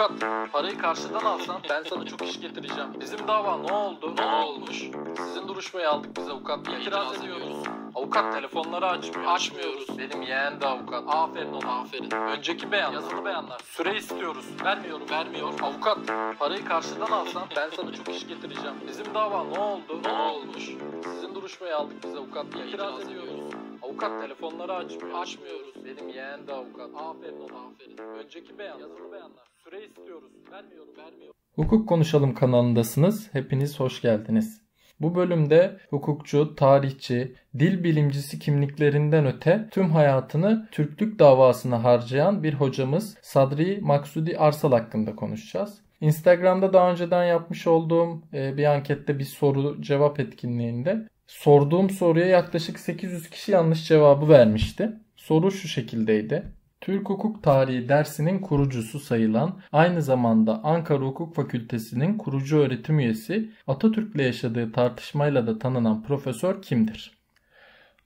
Avukat, parayı karşıdan alsan ben sana çok iş getireceğim. Bizim dava ne oldu? Ne olmuş? Sizin duruşmayı aldık biz avukat. Ya, itiraz ediyoruz. Avukat telefonları açmıyor. Açmıyoruz. Benim yeğen de avukat. Aferin ona aferin. Önceki beyan, yazılı beyanlar. Süre istiyoruz. Vermiyorum. Vermiyor. Avukat, parayı karşıdan alsan ben sana çok iş getireceğim. Bizim dava ne oldu? Ne olmuş? Sizin duruşmayı aldık biz avukat. Ya, itiraz ediyoruz. Avukat telefonları açmıyor. Açmıyoruz. Benim yeğen de avukat. Aferin ona aferin. Önceki beyan, yazılı beyanlar. Süre istiyoruz. Vermiyorum, vermiyorum. Hukuk Konuşalım kanalındasınız. Hepiniz hoş geldiniz. Bu bölümde hukukçu, tarihçi, dil bilimcisi kimliklerinden öte tüm hayatını Türklük davasına harcayan bir hocamız Sadri Maksudi Arsal hakkında konuşacağız. Instagram'da daha önceden yapmış olduğum e, bir ankette bir soru cevap etkinliğinde sorduğum soruya yaklaşık 800 kişi yanlış cevabı vermişti. Soru şu şekildeydi. Türk Hukuk Tarihi dersinin kurucusu sayılan, aynı zamanda Ankara Hukuk Fakültesi'nin kurucu öğretim üyesi, Atatürk'le yaşadığı tartışmayla da tanınan profesör kimdir?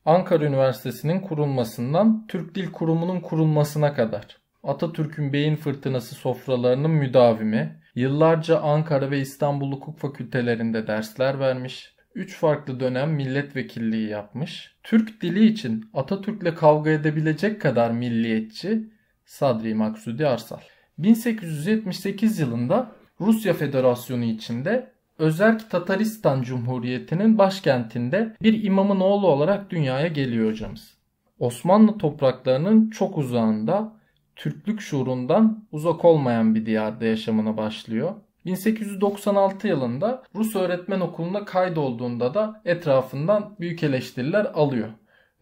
Ankara Üniversitesi'nin kurulmasından Türk Dil Kurumu'nun kurulmasına kadar Atatürk'ün beyin fırtınası sofralarının müdavimi, yıllarca Ankara ve İstanbul Hukuk Fakültelerinde dersler vermiş, 3 farklı dönem milletvekilliği yapmış. Türk dili için Atatürk'le kavga edebilecek kadar milliyetçi Sadri Maksudi Arsal. 1878 yılında Rusya Federasyonu içinde Özerk Tataristan Cumhuriyeti'nin başkentinde bir imamın oğlu olarak dünyaya geliyor hocamız. Osmanlı topraklarının çok uzağında Türklük şuurundan uzak olmayan bir diyarda yaşamına başlıyor. 1896 yılında Rus öğretmen okuluna kaydolduğunda da etrafından büyük eleştiriler alıyor.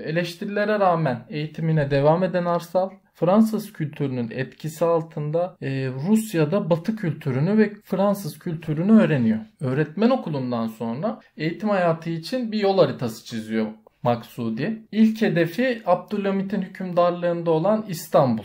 Eleştirilere rağmen eğitimine devam eden Arsal Fransız kültürünün etkisi altında e, Rusya'da Batı kültürünü ve Fransız kültürünü öğreniyor. Öğretmen okulundan sonra eğitim hayatı için bir yol haritası çiziyor Maksudi. İlk hedefi Abdülhamit'in hükümdarlığında olan İstanbul.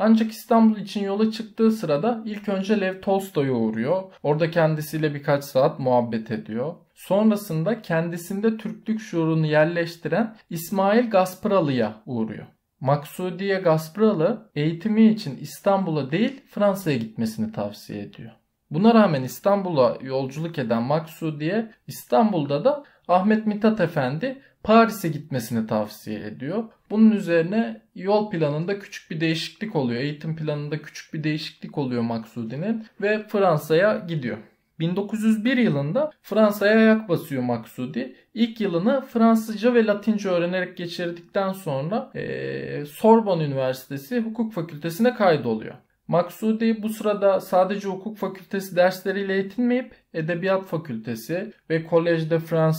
Ancak İstanbul için yola çıktığı sırada ilk önce Lev Tolstoy'a uğruyor. Orada kendisiyle birkaç saat muhabbet ediyor. Sonrasında kendisinde Türklük şuurunu yerleştiren İsmail Gaspıralı'ya uğruyor. Maksudiye Gaspıralı eğitimi için İstanbul'a değil Fransa'ya gitmesini tavsiye ediyor. Buna rağmen İstanbul'a yolculuk eden Maksudiye İstanbul'da da Ahmet Mithat Efendi Paris'e gitmesini tavsiye ediyor. Bunun üzerine yol planında küçük bir değişiklik oluyor. Eğitim planında küçük bir değişiklik oluyor Maksudi'nin ve Fransa'ya gidiyor. 1901 yılında Fransa'ya ayak basıyor Maksudi. İlk yılını Fransızca ve Latince öğrenerek geçirdikten sonra e, Sorbonne Üniversitesi Hukuk Fakültesine kaydoluyor. Maksudi bu sırada sadece hukuk fakültesi dersleriyle yetinmeyip edebiyat fakültesi ve kolejde de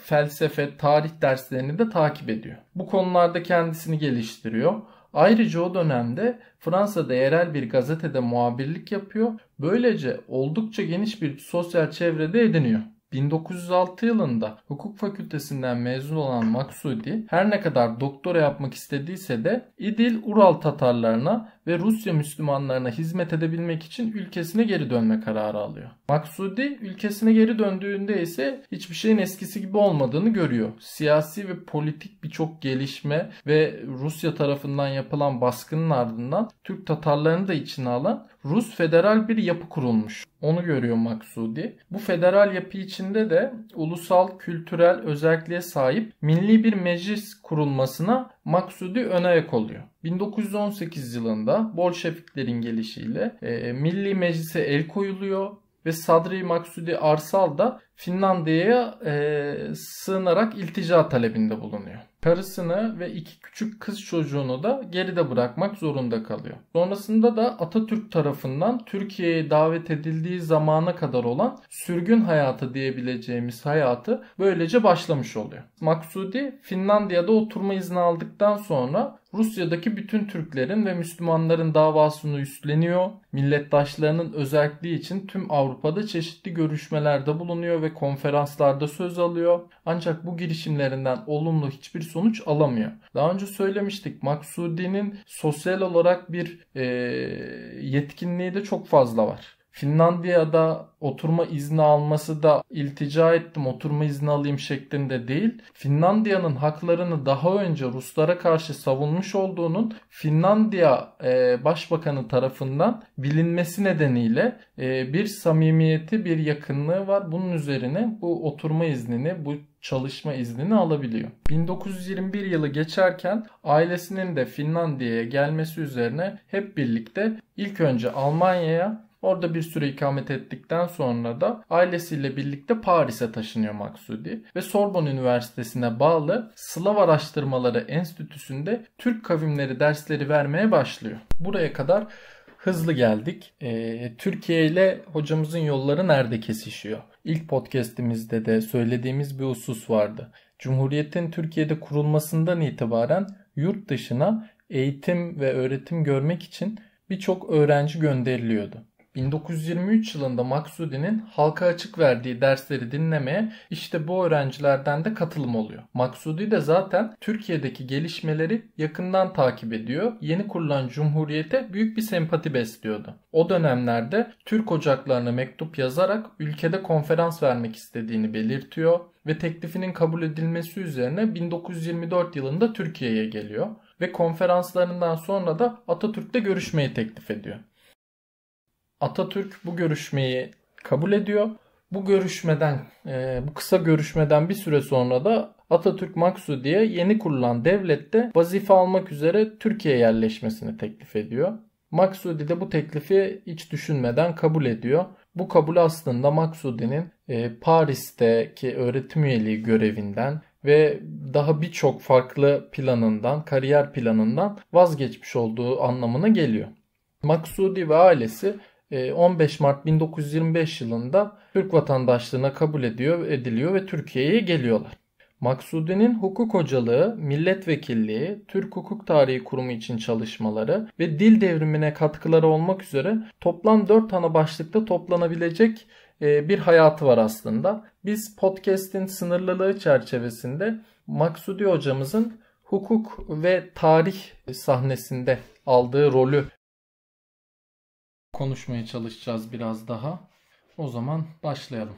felsefe, tarih derslerini de takip ediyor. Bu konularda kendisini geliştiriyor. Ayrıca o dönemde Fransa'da yerel bir gazetede muhabirlik yapıyor. Böylece oldukça geniş bir sosyal çevrede ediniyor. 1906 yılında hukuk fakültesinden mezun olan Maksudi her ne kadar doktora yapmak istediyse de İdil Ural Tatarlarına ve Rusya Müslümanlarına hizmet edebilmek için ülkesine geri dönme kararı alıyor. Maksudi ülkesine geri döndüğünde ise hiçbir şeyin eskisi gibi olmadığını görüyor. Siyasi ve politik birçok gelişme ve Rusya tarafından yapılan baskının ardından Türk Tatarlarını da içine alan Rus federal bir yapı kurulmuş. Onu görüyor Maksudi. Bu federal yapı içinde de ulusal, kültürel özelliğe sahip milli bir meclis kurulmasına maksudi öne ayak oluyor. 1918 yılında Bolşeviklerin gelişiyle e, Milli Meclis'e el koyuluyor ve Sadri Maksudi Arsal da Finlandiya'ya e, sığınarak iltica talebinde bulunuyor karısını ve iki küçük kız çocuğunu da geride bırakmak zorunda kalıyor. Sonrasında da Atatürk tarafından Türkiye'ye davet edildiği zamana kadar olan sürgün hayatı diyebileceğimiz hayatı böylece başlamış oluyor. Maksudi Finlandiya'da oturma izni aldıktan sonra Rusya'daki bütün Türklerin ve Müslümanların davasını üstleniyor. Millettaşlarının özelliği için tüm Avrupa'da çeşitli görüşmelerde bulunuyor ve konferanslarda söz alıyor. Ancak bu girişimlerinden olumlu hiçbir sonuç alamıyor. Daha önce söylemiştik Maksudi'nin sosyal olarak bir e, yetkinliği de çok fazla var. Finlandiya'da oturma izni alması da iltica ettim oturma izni alayım şeklinde değil. Finlandiya'nın haklarını daha önce Ruslara karşı savunmuş olduğunun Finlandiya e, Başbakanı tarafından bilinmesi nedeniyle e, bir samimiyeti bir yakınlığı var. Bunun üzerine bu oturma iznini bu çalışma iznini alabiliyor. 1921 yılı geçerken ailesinin de Finlandiya'ya gelmesi üzerine hep birlikte ilk önce Almanya'ya Orada bir süre ikamet ettikten sonra da ailesiyle birlikte Paris'e taşınıyor Maksudi ve Sorbonne Üniversitesi'ne bağlı Slav Araştırmaları Enstitüsü'nde Türk kavimleri dersleri vermeye başlıyor. Buraya kadar hızlı geldik. Ee, Türkiye ile hocamızın yolları nerede kesişiyor? İlk podcast'imizde de söylediğimiz bir husus vardı. Cumhuriyetin Türkiye'de kurulmasından itibaren yurt dışına eğitim ve öğretim görmek için birçok öğrenci gönderiliyordu. 1923 yılında Maksudi'nin halka açık verdiği dersleri dinlemeye işte bu öğrencilerden de katılım oluyor. Maksudi de zaten Türkiye'deki gelişmeleri yakından takip ediyor. Yeni kurulan cumhuriyete büyük bir sempati besliyordu. O dönemlerde Türk ocaklarına mektup yazarak ülkede konferans vermek istediğini belirtiyor ve teklifinin kabul edilmesi üzerine 1924 yılında Türkiye'ye geliyor ve konferanslarından sonra da Atatürk'te görüşmeyi teklif ediyor. Atatürk bu görüşmeyi kabul ediyor. Bu görüşmeden, e, bu kısa görüşmeden bir süre sonra da Atatürk diye yeni kurulan devlette vazife almak üzere Türkiye yerleşmesini teklif ediyor. Maksudi de bu teklifi hiç düşünmeden kabul ediyor. Bu kabul aslında Maksudi'nin e, Paris'teki öğretim üyeliği görevinden ve daha birçok farklı planından, kariyer planından vazgeçmiş olduğu anlamına geliyor. Maksudi ve ailesi 15 e, Mart 1925 yılında Türk vatandaşlığına kabul ediyor, ediliyor ve Türkiye'ye geliyorlar. Maksudi'nin hukuk hocalığı, milletvekilliği, Türk Hukuk Tarihi Kurumu için çalışmaları ve dil devrimine katkıları olmak üzere toplam 4 ana başlıkta toplanabilecek e, bir hayatı var aslında. Biz podcast'in sınırlılığı çerçevesinde Maksudi hocamızın hukuk ve tarih sahnesinde aldığı rolü konuşmaya çalışacağız biraz daha. O zaman başlayalım.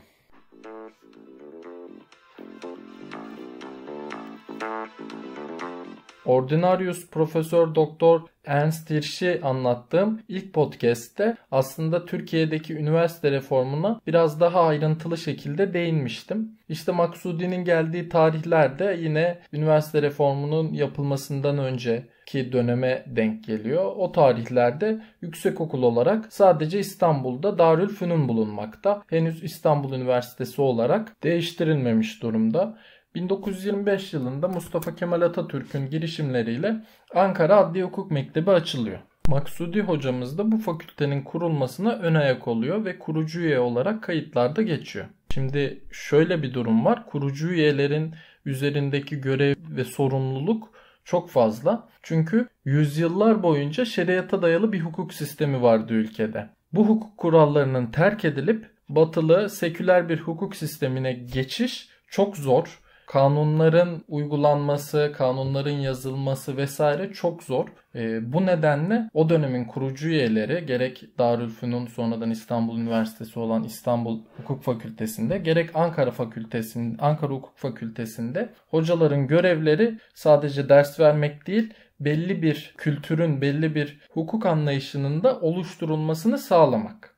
Ordinarius Profesör Doktor Ernst Hirsch'i anlattığım ilk podcast'te aslında Türkiye'deki üniversite reformuna biraz daha ayrıntılı şekilde değinmiştim. İşte Maksudi'nin geldiği tarihlerde yine üniversite reformunun yapılmasından önce ki döneme denk geliyor. O tarihlerde yüksek okul olarak sadece İstanbul'da Darülfünun bulunmakta. Henüz İstanbul Üniversitesi olarak değiştirilmemiş durumda. 1925 yılında Mustafa Kemal Atatürk'ün girişimleriyle Ankara Adli Hukuk Mektebi açılıyor. Maksudi hocamız da bu fakültenin kurulmasına ön ayak oluyor ve kurucu üye olarak kayıtlarda geçiyor. Şimdi şöyle bir durum var. Kurucu üyelerin üzerindeki görev ve sorumluluk çok fazla. Çünkü yüzyıllar boyunca şeriata dayalı bir hukuk sistemi vardı ülkede. Bu hukuk kurallarının terk edilip batılı seküler bir hukuk sistemine geçiş çok zor kanunların uygulanması, kanunların yazılması vesaire çok zor. E, bu nedenle o dönemin kurucu üyeleri gerek Darülfünun sonradan İstanbul Üniversitesi olan İstanbul Hukuk Fakültesinde gerek Ankara Fakültesinde Ankara Hukuk Fakültesinde hocaların görevleri sadece ders vermek değil belli bir kültürün, belli bir hukuk anlayışının da oluşturulmasını sağlamak.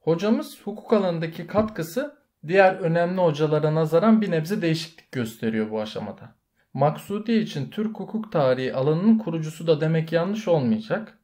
Hocamız hukuk alanındaki katkısı diğer önemli hocalara nazaran bir nebze değişiklik gösteriyor bu aşamada. Maksudi için Türk hukuk tarihi alanının kurucusu da demek yanlış olmayacak.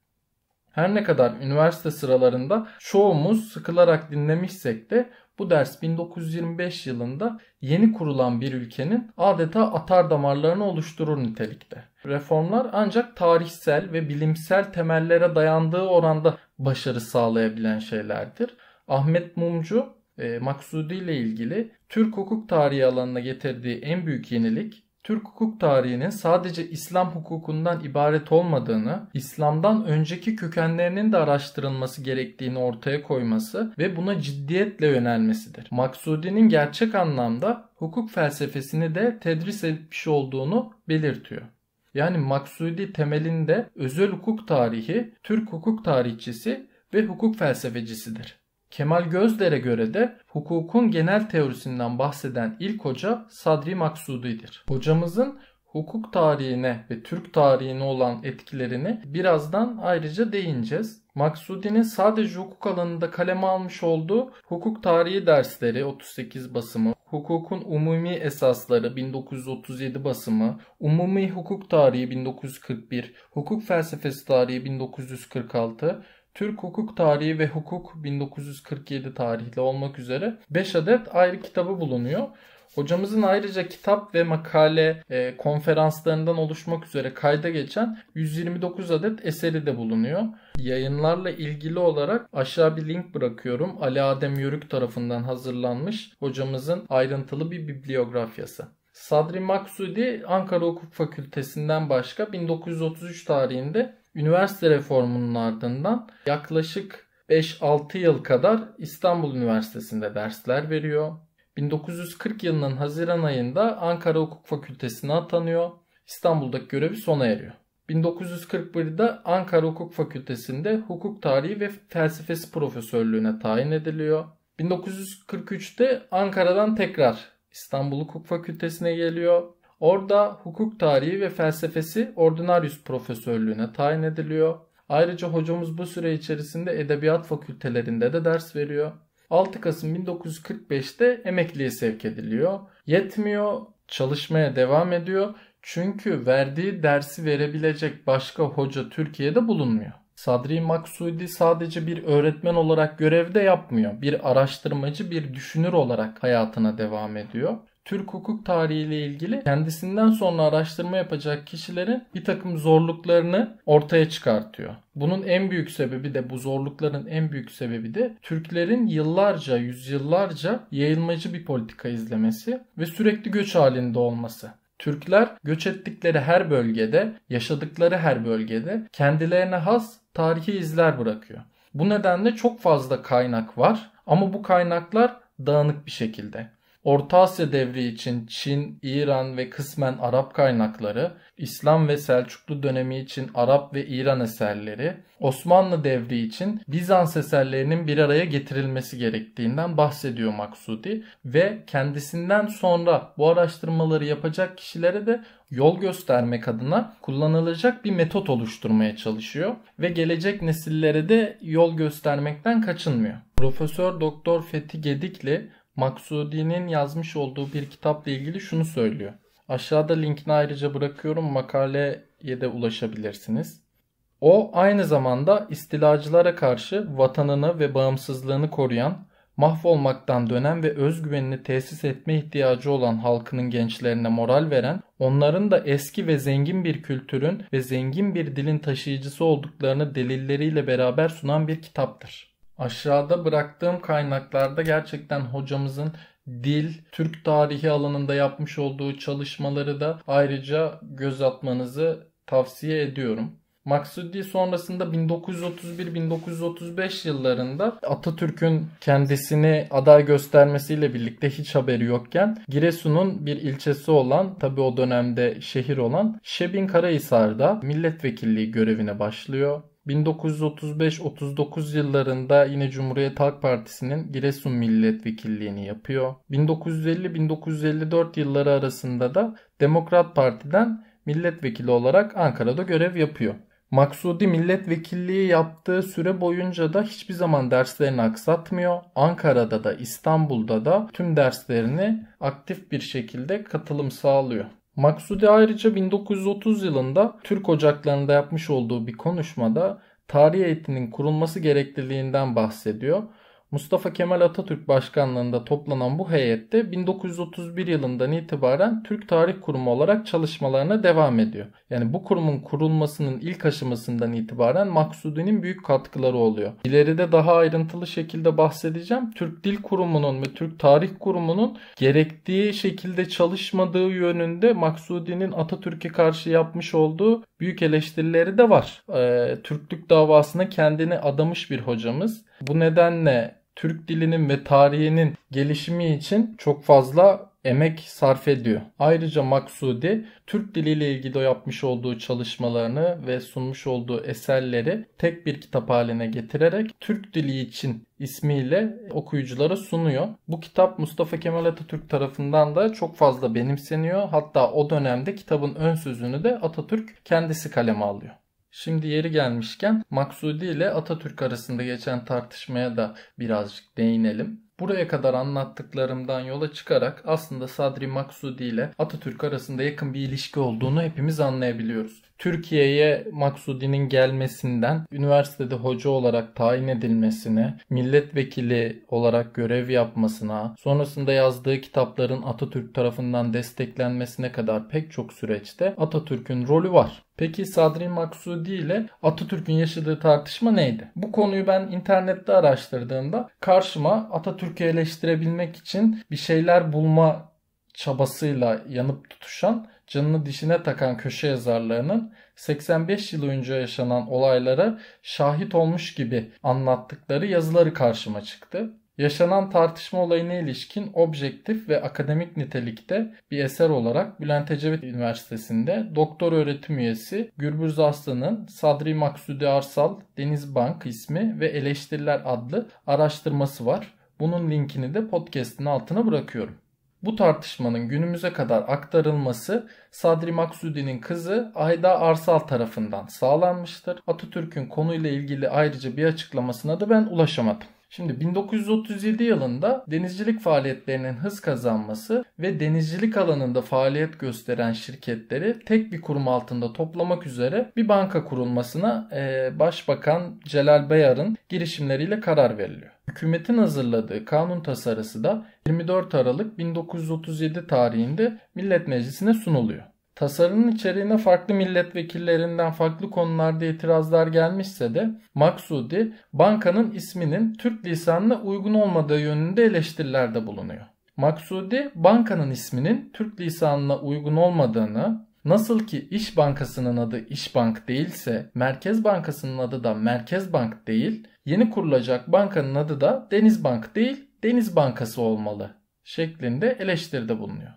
Her ne kadar üniversite sıralarında çoğumuz sıkılarak dinlemişsek de bu ders 1925 yılında yeni kurulan bir ülkenin adeta atar damarlarını oluşturur nitelikte. Reformlar ancak tarihsel ve bilimsel temellere dayandığı oranda başarı sağlayabilen şeylerdir. Ahmet Mumcu e, maksudi ile ilgili Türk hukuk tarihi alanına getirdiği en büyük yenilik Türk hukuk tarihinin sadece İslam hukukundan ibaret olmadığını, İslam'dan önceki kökenlerinin de araştırılması gerektiğini ortaya koyması ve buna ciddiyetle yönelmesidir. Maksudi'nin gerçek anlamda hukuk felsefesini de tedris etmiş olduğunu belirtiyor. Yani Maksudi temelinde özel hukuk tarihi, Türk hukuk tarihçisi ve hukuk felsefecisidir. Kemal Gözder'e göre de hukukun genel teorisinden bahseden ilk hoca Sadri Maksudi'dir. Hocamızın hukuk tarihine ve Türk tarihine olan etkilerini birazdan ayrıca değineceğiz. Maksudi'nin sadece hukuk alanında kaleme almış olduğu hukuk tarihi dersleri 38 basımı, hukukun umumi esasları 1937 basımı, umumi hukuk tarihi 1941, hukuk felsefesi tarihi 1946, Türk Hukuk Tarihi ve Hukuk 1947 tarihli olmak üzere 5 adet ayrı kitabı bulunuyor. Hocamızın ayrıca kitap ve makale e, konferanslarından oluşmak üzere kayda geçen 129 adet eseri de bulunuyor. Yayınlarla ilgili olarak aşağı bir link bırakıyorum. Ali Adem Yörük tarafından hazırlanmış hocamızın ayrıntılı bir bibliografyası. Sadri Maksudi Ankara Hukuk Fakültesinden başka 1933 tarihinde üniversite reformunun ardından yaklaşık 5-6 yıl kadar İstanbul Üniversitesi'nde dersler veriyor. 1940 yılının Haziran ayında Ankara Hukuk Fakültesi'ne atanıyor. İstanbul'daki görevi sona eriyor. 1941'de Ankara Hukuk Fakültesi'nde hukuk tarihi ve felsefesi profesörlüğüne tayin ediliyor. 1943'te Ankara'dan tekrar İstanbul Hukuk Fakültesi'ne geliyor Orada hukuk tarihi ve felsefesi ordinarius profesörlüğüne tayin ediliyor. Ayrıca hocamız bu süre içerisinde edebiyat fakültelerinde de ders veriyor. 6 Kasım 1945'te emekliye sevk ediliyor. Yetmiyor, çalışmaya devam ediyor. Çünkü verdiği dersi verebilecek başka hoca Türkiye'de bulunmuyor. Sadri Maksudi sadece bir öğretmen olarak görevde yapmıyor. Bir araştırmacı, bir düşünür olarak hayatına devam ediyor. Türk hukuk tarihiyle ilgili kendisinden sonra araştırma yapacak kişilerin bir takım zorluklarını ortaya çıkartıyor. Bunun en büyük sebebi de bu zorlukların en büyük sebebi de Türklerin yıllarca, yüzyıllarca yayılmacı bir politika izlemesi ve sürekli göç halinde olması. Türkler göç ettikleri her bölgede, yaşadıkları her bölgede kendilerine has tarihi izler bırakıyor. Bu nedenle çok fazla kaynak var ama bu kaynaklar dağınık bir şekilde. Orta Asya devri için Çin, İran ve kısmen Arap kaynakları, İslam ve Selçuklu dönemi için Arap ve İran eserleri, Osmanlı devri için Bizans eserlerinin bir araya getirilmesi gerektiğinden bahsediyor Maksudi ve kendisinden sonra bu araştırmaları yapacak kişilere de yol göstermek adına kullanılacak bir metot oluşturmaya çalışıyor ve gelecek nesillere de yol göstermekten kaçınmıyor. Profesör Doktor Fethi Gedikli Maksudi'nin yazmış olduğu bir kitapla ilgili şunu söylüyor. Aşağıda linkini ayrıca bırakıyorum makaleye de ulaşabilirsiniz. O aynı zamanda istilacılara karşı vatanını ve bağımsızlığını koruyan, mahvolmaktan dönen ve özgüvenini tesis etme ihtiyacı olan halkının gençlerine moral veren, onların da eski ve zengin bir kültürün ve zengin bir dilin taşıyıcısı olduklarını delilleriyle beraber sunan bir kitaptır. Aşağıda bıraktığım kaynaklarda gerçekten hocamızın dil, Türk tarihi alanında yapmış olduğu çalışmaları da ayrıca göz atmanızı tavsiye ediyorum. Maksudi sonrasında 1931-1935 yıllarında Atatürk'ün kendisini aday göstermesiyle birlikte hiç haberi yokken Giresun'un bir ilçesi olan tabi o dönemde şehir olan Şebin Karahisar'da milletvekilliği görevine başlıyor. 1935-39 yıllarında yine Cumhuriyet Halk Partisi'nin Giresun milletvekilliğini yapıyor. 1950-1954 yılları arasında da Demokrat Parti'den milletvekili olarak Ankara'da görev yapıyor. Maksudi milletvekilliği yaptığı süre boyunca da hiçbir zaman derslerini aksatmıyor. Ankara'da da İstanbul'da da tüm derslerini aktif bir şekilde katılım sağlıyor. Maksudi ayrıca 1930 yılında Türk Ocakları'nda yapmış olduğu bir konuşmada tarih eğitiminin kurulması gerekliliğinden bahsediyor Mustafa Kemal Atatürk başkanlığında toplanan bu heyette 1931 yılından itibaren Türk Tarih Kurumu olarak çalışmalarına devam ediyor. Yani bu kurumun kurulmasının ilk aşamasından itibaren Maksudi'nin büyük katkıları oluyor. İleride daha ayrıntılı şekilde bahsedeceğim. Türk Dil Kurumu'nun ve Türk Tarih Kurumu'nun gerektiği şekilde çalışmadığı yönünde Maksudi'nin Atatürk'e karşı yapmış olduğu büyük eleştirileri de var. Ee, Türklük davasına kendini adamış bir hocamız. Bu nedenle Türk dilinin ve tarihinin gelişimi için çok fazla emek sarf ediyor. Ayrıca Maksudi Türk diliyle ilgili yapmış olduğu çalışmalarını ve sunmuş olduğu eserleri tek bir kitap haline getirerek Türk dili için ismiyle okuyuculara sunuyor. Bu kitap Mustafa Kemal Atatürk tarafından da çok fazla benimseniyor. Hatta o dönemde kitabın ön sözünü de Atatürk kendisi kaleme alıyor. Şimdi yeri gelmişken Maksudi ile Atatürk arasında geçen tartışmaya da birazcık değinelim. Buraya kadar anlattıklarımdan yola çıkarak aslında Sadri Maksudi ile Atatürk arasında yakın bir ilişki olduğunu hepimiz anlayabiliyoruz. Türkiye'ye Maksudi'nin gelmesinden üniversitede hoca olarak tayin edilmesine, milletvekili olarak görev yapmasına, sonrasında yazdığı kitapların Atatürk tarafından desteklenmesine kadar pek çok süreçte Atatürk'ün rolü var. Peki Sadri Maksudi ile Atatürk'ün yaşadığı tartışma neydi? Bu konuyu ben internette araştırdığımda karşıma Atatürk Türkiye eleştirebilmek için bir şeyler bulma çabasıyla yanıp tutuşan, canını dişine takan köşe yazarlarının 85 yıl önce yaşanan olaylara şahit olmuş gibi anlattıkları yazıları karşıma çıktı. Yaşanan tartışma olayına ilişkin objektif ve akademik nitelikte bir eser olarak Bülent Ecevit Üniversitesi'nde doktor öğretim üyesi Gürbüz Aslan'ın Sadri Maksudi Arsal, Deniz Bank ismi ve Eleştiriler adlı araştırması var. Bunun linkini de podcast'in altına bırakıyorum. Bu tartışmanın günümüze kadar aktarılması Sadri Maksudi'nin kızı Ayda Arsal tarafından sağlanmıştır. Atatürk'ün konuyla ilgili ayrıca bir açıklamasına da ben ulaşamadım. Şimdi 1937 yılında denizcilik faaliyetlerinin hız kazanması ve denizcilik alanında faaliyet gösteren şirketleri tek bir kurum altında toplamak üzere bir banka kurulmasına e, Başbakan Celal Bayar'ın girişimleriyle karar veriliyor. Hükümetin hazırladığı kanun tasarısı da 24 Aralık 1937 tarihinde Millet Meclisi'ne sunuluyor. Tasarının içeriğine farklı milletvekillerinden farklı konularda itirazlar gelmişse de Maksudi bankanın isminin Türk lisanına uygun olmadığı yönünde eleştirilerde bulunuyor. Maksudi bankanın isminin Türk lisanına uygun olmadığını, nasıl ki İş Bankası'nın adı İş Bank değilse Merkez Bankası'nın adı da Merkez Bank değil, yeni kurulacak bankanın adı da Deniz Bank değil Deniz Bankası olmalı şeklinde eleştiride bulunuyor.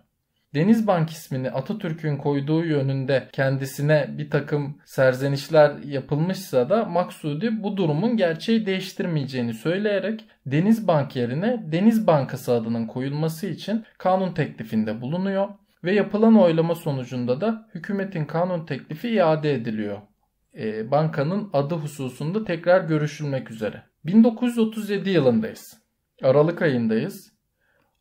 Denizbank ismini Atatürk'ün koyduğu yönünde kendisine bir takım serzenişler yapılmışsa da Maksudi bu durumun gerçeği değiştirmeyeceğini söyleyerek Denizbank yerine Deniz Bankası adının koyulması için kanun teklifinde bulunuyor ve yapılan oylama sonucunda da hükümetin kanun teklifi iade ediliyor. E, bankanın adı hususunda tekrar görüşülmek üzere. 1937 yılındayız. Aralık ayındayız.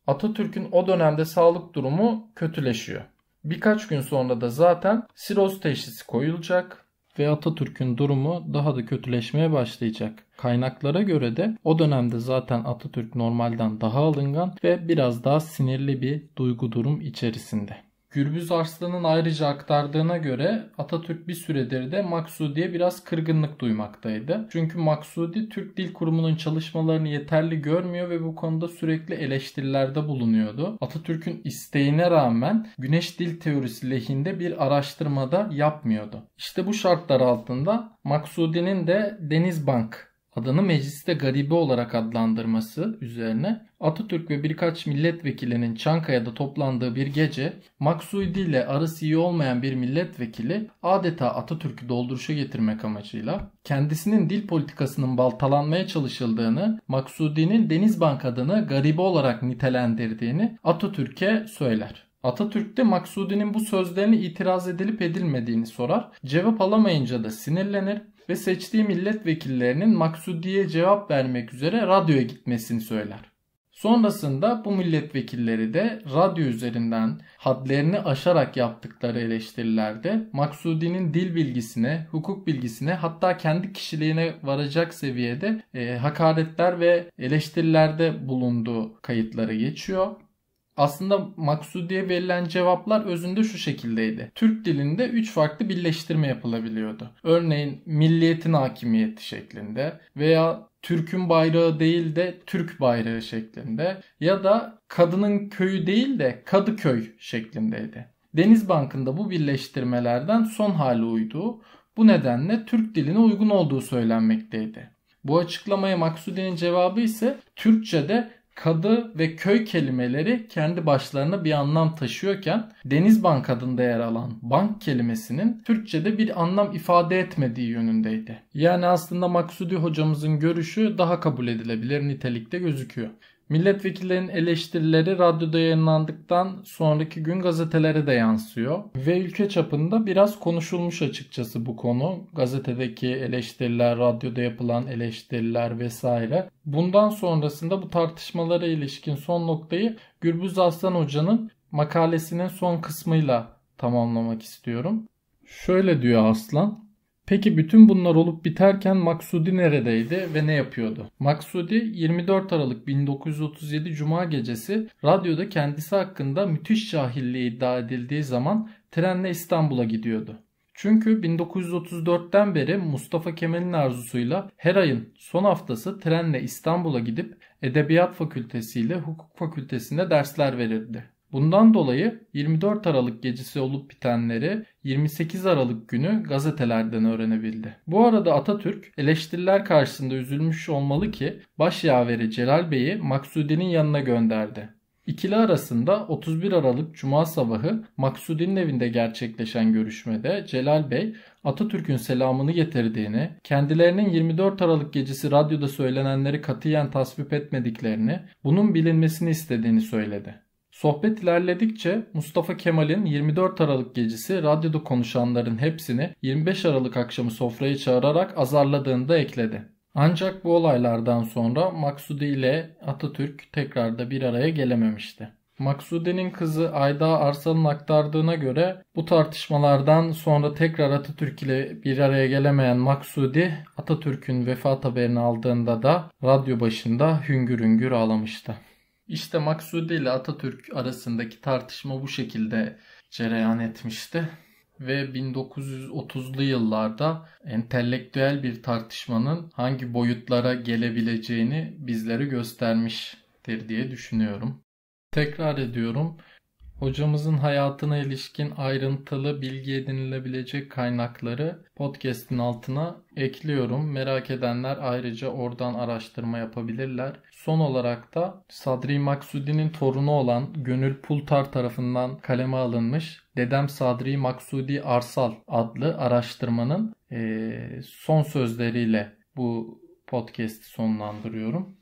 Atatürk'ün o dönemde sağlık durumu kötüleşiyor. Birkaç gün sonra da zaten siroz teşhisi koyulacak ve Atatürk'ün durumu daha da kötüleşmeye başlayacak. Kaynaklara göre de o dönemde zaten Atatürk normalden daha alıngan ve biraz daha sinirli bir duygu durum içerisinde. Gürbüz Arslan'ın ayrıca aktardığına göre Atatürk bir süredir de Maksudi'ye biraz kırgınlık duymaktaydı. Çünkü Maksudi Türk Dil Kurumu'nun çalışmalarını yeterli görmüyor ve bu konuda sürekli eleştirilerde bulunuyordu. Atatürk'ün isteğine rağmen güneş dil teorisi lehinde bir araştırmada yapmıyordu. İşte bu şartlar altında Maksudi'nin de Deniz Bank adını mecliste garibi olarak adlandırması üzerine Atatürk ve birkaç milletvekilinin Çankaya'da toplandığı bir gece Maksudi ile arası iyi olmayan bir milletvekili adeta Atatürk'ü dolduruşa getirmek amacıyla kendisinin dil politikasının baltalanmaya çalışıldığını, Maksudi'nin Denizbank adını garibi olarak nitelendirdiğini Atatürk'e söyler. Atatürk de Maksudi'nin bu sözlerini itiraz edilip edilmediğini sorar. Cevap alamayınca da sinirlenir ve seçtiği milletvekillerinin maksudiye cevap vermek üzere radyoya gitmesini söyler. Sonrasında bu milletvekilleri de radyo üzerinden hadlerini aşarak yaptıkları eleştirilerde Maksudi'nin dil bilgisine, hukuk bilgisine hatta kendi kişiliğine varacak seviyede e, hakaretler ve eleştirilerde bulunduğu kayıtları geçiyor. Aslında maksudiye verilen cevaplar özünde şu şekildeydi. Türk dilinde 3 farklı birleştirme yapılabiliyordu. Örneğin milliyetin hakimiyeti şeklinde veya Türk'ün bayrağı değil de Türk bayrağı şeklinde ya da kadının köyü değil de Kadıköy şeklindeydi. Deniz Bankı'nda bu birleştirmelerden son hali uyduğu, bu nedenle Türk diline uygun olduğu söylenmekteydi. Bu açıklamaya Maksudi'nin cevabı ise Türkçe'de kadı ve köy kelimeleri kendi başlarına bir anlam taşıyorken Denizbank adında yer alan bank kelimesinin Türkçe'de bir anlam ifade etmediği yönündeydi. Yani aslında Maksudi hocamızın görüşü daha kabul edilebilir nitelikte gözüküyor. Milletvekillerinin eleştirileri radyoda yayınlandıktan sonraki gün gazetelere de yansıyor. Ve ülke çapında biraz konuşulmuş açıkçası bu konu. Gazetedeki eleştiriler, radyoda yapılan eleştiriler vesaire. Bundan sonrasında bu tartışmalara ilişkin son noktayı Gürbüz Aslan Hoca'nın makalesinin son kısmıyla tamamlamak istiyorum. Şöyle diyor Aslan. Peki bütün bunlar olup biterken Maksudi neredeydi ve ne yapıyordu? Maksudi 24 Aralık 1937 Cuma gecesi radyoda kendisi hakkında müthiş cahilliği iddia edildiği zaman trenle İstanbul'a gidiyordu. Çünkü 1934'ten beri Mustafa Kemal'in arzusuyla her ayın son haftası trenle İstanbul'a gidip Edebiyat Fakültesi ile Hukuk Fakültesi'nde dersler verirdi. Bundan dolayı 24 Aralık gecesi olup bitenleri 28 Aralık günü gazetelerden öğrenebildi. Bu arada Atatürk eleştiriler karşısında üzülmüş olmalı ki başyaveri Celal Bey'i Maksudi'nin yanına gönderdi. İkili arasında 31 Aralık Cuma sabahı Maksudi'nin evinde gerçekleşen görüşmede Celal Bey Atatürk'ün selamını getirdiğini, kendilerinin 24 Aralık gecesi radyoda söylenenleri katiyen tasvip etmediklerini, bunun bilinmesini istediğini söyledi. Sohbet ilerledikçe Mustafa Kemal'in 24 Aralık gecesi radyoda konuşanların hepsini 25 Aralık akşamı sofraya çağırarak azarladığını da ekledi. Ancak bu olaylardan sonra Maksude ile Atatürk tekrar da bir araya gelememişti. Maksude'nin kızı Ayda Arsal'ın aktardığına göre bu tartışmalardan sonra tekrar Atatürk ile bir araya gelemeyen Maksudi Atatürk'ün vefat haberini aldığında da radyo başında hüngür hüngür ağlamıştı. İşte Maksudi ile Atatürk arasındaki tartışma bu şekilde cereyan etmişti ve 1930'lu yıllarda entelektüel bir tartışmanın hangi boyutlara gelebileceğini bizlere göstermiştir diye düşünüyorum. Tekrar ediyorum. Hocamızın hayatına ilişkin ayrıntılı bilgi edinilebilecek kaynakları podcast'in altına ekliyorum. Merak edenler ayrıca oradan araştırma yapabilirler. Son olarak da Sadri Maksudi'nin torunu olan Gönül Pultar tarafından kaleme alınmış Dedem Sadri Maksudi Arsal adlı araştırmanın e, son sözleriyle bu podcast'i sonlandırıyorum.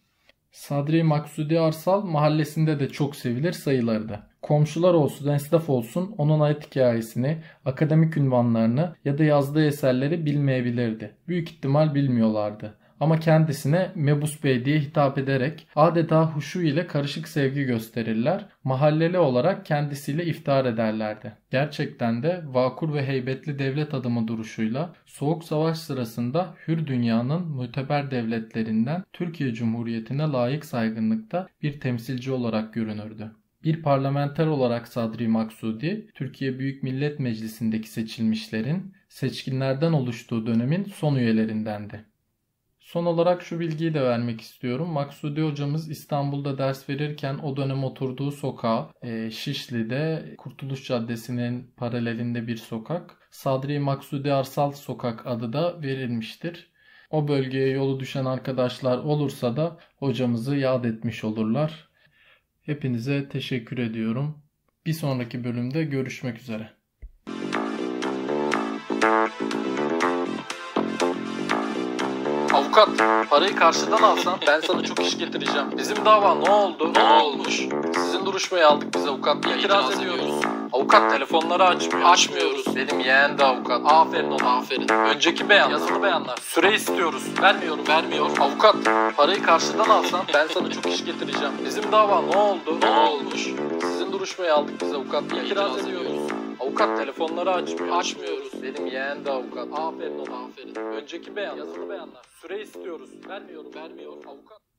Sadri Maksudi Arsal mahallesinde de çok sevilir sayılırdı komşular olsun, esnaf olsun onun hayat hikayesini, akademik ünvanlarını ya da yazdığı eserleri bilmeyebilirdi. Büyük ihtimal bilmiyorlardı. Ama kendisine Mebus Bey diye hitap ederek adeta huşu ile karışık sevgi gösterirler, mahalleli olarak kendisiyle iftihar ederlerdi. Gerçekten de vakur ve heybetli devlet adamı duruşuyla Soğuk Savaş sırasında hür dünyanın müteber devletlerinden Türkiye Cumhuriyeti'ne layık saygınlıkta bir temsilci olarak görünürdü. Bir parlamenter olarak Sadri Maksudi, Türkiye Büyük Millet Meclisi'ndeki seçilmişlerin seçkinlerden oluştuğu dönemin son üyelerindendi. Son olarak şu bilgiyi de vermek istiyorum. Maksudi hocamız İstanbul'da ders verirken o dönem oturduğu sokağa e, Şişli'de Kurtuluş Caddesi'nin paralelinde bir sokak. Sadri Maksudi Arsal Sokak adı da verilmiştir. O bölgeye yolu düşen arkadaşlar olursa da hocamızı yad etmiş olurlar. Hepinize teşekkür ediyorum. Bir sonraki bölümde görüşmek üzere. Avukat parayı karşıdan alsan ben sana çok iş getireceğim. Bizim dava ne oldu? Ne olmuş? Sizin duruşmayı aldık biz avukat. İtiraz ediyoruz. Avukat telefonları açmıyor. Açmıyoruz. Benim yeğen de avukat. Aferin ona aferin. Önceki beyan. Yazılı beyanlar. Süre istiyoruz. Vermiyorum vermiyor. Avukat parayı karşıdan alsan ben sana çok iş getireceğim. Bizim dava ne oldu? Ne olmuş? Sizin duruşmayı aldık biz avukat. İtiraz ediyoruz. Avukat telefonları açmıyor. Açmıyoruz. Benim yeğen de avukat. Aferin ona aferin. Önceki beyan. Yazılı beyanlar. Süre istiyoruz. Vermiyorum vermiyor. Avukat.